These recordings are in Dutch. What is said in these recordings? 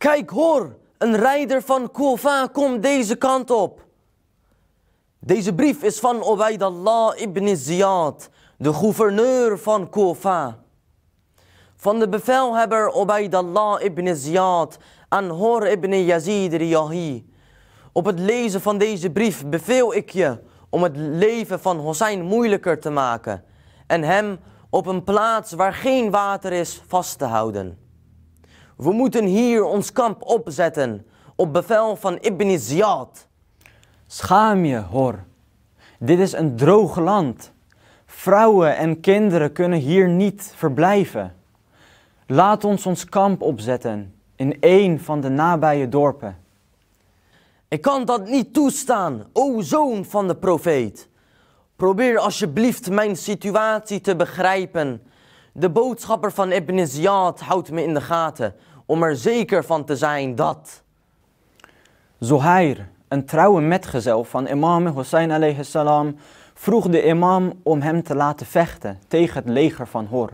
Kijk hoor, een rijder van Kufa komt deze kant op. Deze brief is van Allah ibn Ziyad, de gouverneur van Kufa. Van de bevelhebber Ubaidallah ibn Ziyad aan Hor ibn Yazid Riyahi. Op het lezen van deze brief beveel ik je om het leven van Hossein moeilijker te maken en hem op een plaats waar geen water is vast te houden. We moeten hier ons kamp opzetten op bevel van Ibn Ziyad. Schaam je, hoor. Dit is een droog land. Vrouwen en kinderen kunnen hier niet verblijven. Laat ons ons kamp opzetten in een van de nabije dorpen. Ik kan dat niet toestaan, o zoon van de profeet. Probeer alsjeblieft mijn situatie te begrijpen. De boodschapper van Ibn Ziyad houdt me in de gaten om er zeker van te zijn dat. Zuhair, een trouwe metgezel van imam Hussein alayhi salam, vroeg de imam om hem te laten vechten tegen het leger van Hor.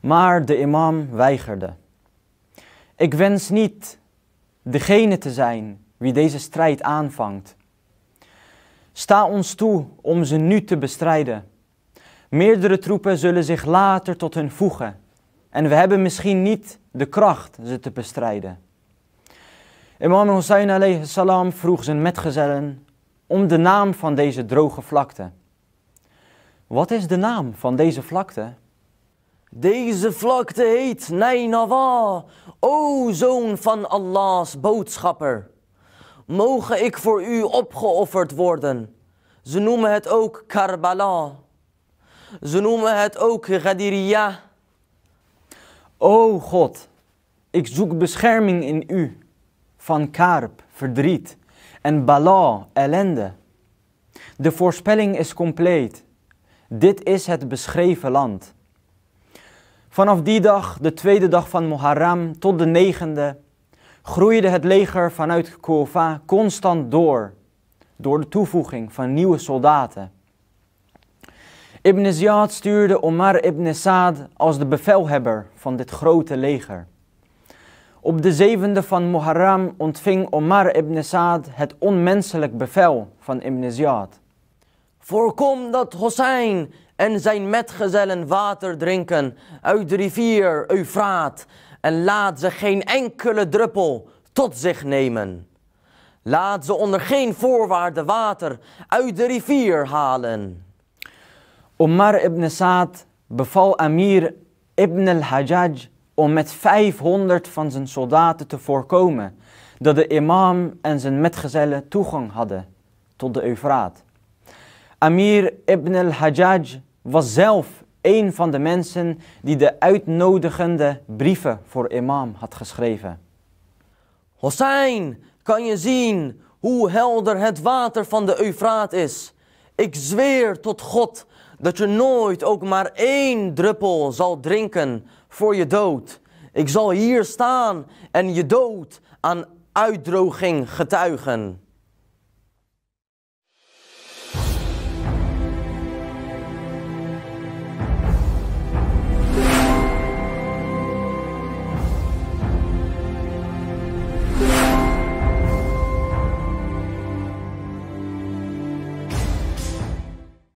Maar de imam weigerde. Ik wens niet degene te zijn wie deze strijd aanvangt. Sta ons toe om ze nu te bestrijden. Meerdere troepen zullen zich later tot hun voegen en we hebben misschien niet de kracht ze te bestrijden. Imam Hussein alayhi salam vroeg zijn metgezellen om de naam van deze droge vlakte. Wat is de naam van deze vlakte? Deze vlakte heet Nainawa, o zoon van Allahs boodschapper. Mogen ik voor u opgeofferd worden. Ze noemen het ook Karbala. Ze noemen het ook Ghadiriyah. O God, ik zoek bescherming in U van karp, verdriet en bala, ellende. De voorspelling is compleet. Dit is het beschreven land. Vanaf die dag, de tweede dag van Muharram tot de negende, groeide het leger vanuit Kofa constant door, door de toevoeging van nieuwe soldaten. Ibn Ziyad stuurde Omar ibn Saad als de bevelhebber van dit grote leger. Op de zevende van Muharram ontving Omar ibn Saad het onmenselijk bevel van Ibn Ziyad. Voorkom dat Hossein en zijn metgezellen water drinken uit de rivier Eufraat en laat ze geen enkele druppel tot zich nemen. Laat ze onder geen voorwaarde water uit de rivier halen. Omar ibn Saad beval Amir ibn al-Hajjaj om met 500 van zijn soldaten te voorkomen dat de imam en zijn metgezellen toegang hadden tot de Eufraat. Amir ibn al-Hajjaj was zelf een van de mensen die de uitnodigende brieven voor imam had geschreven. Hossein, kan je zien hoe helder het water van de Eufraat is? Ik zweer tot God dat je nooit ook maar één druppel zal drinken voor je dood. Ik zal hier staan en je dood aan uitdroging getuigen.